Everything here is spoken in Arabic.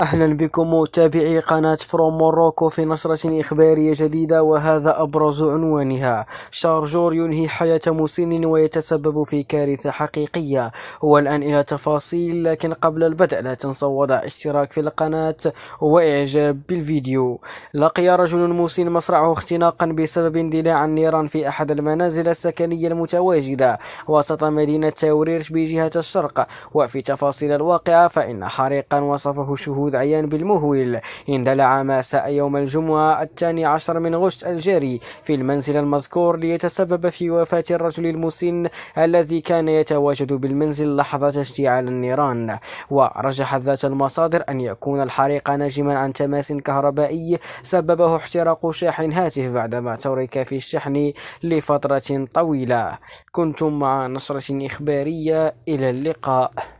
أهلا بكم متابعي قناة فروم موروكو في نشرة إخبارية جديدة وهذا أبرز عنوانها شارجور ينهي حياة مسن ويتسبب في كارثة حقيقية والآن إلى تفاصيل لكن قبل البدء لا تنسوا وضع اشتراك في القناة وإعجاب بالفيديو لقي رجل مسن مصرعه اختناقا بسبب اندلاع النيران في أحد المنازل السكنية المتواجدة وسط مدينة تاوريرش بجهة الشرق وفي تفاصيل الواقعة فإن حريقا وصفه شهود عيان بالمهول اندلع مساء يوم الجمعة الثاني عشر من غشت الجاري في المنزل المذكور ليتسبب في وفاة الرجل المسن الذي كان يتواجد بالمنزل لحظة اشتعال النيران ورجحت ذات المصادر أن يكون الحريق ناجما عن تماس كهربائي سببه احتراق شاحن هاتف بعدما ترك في الشحن لفترة طويلة كنتم مع نشرة إخبارية إلى اللقاء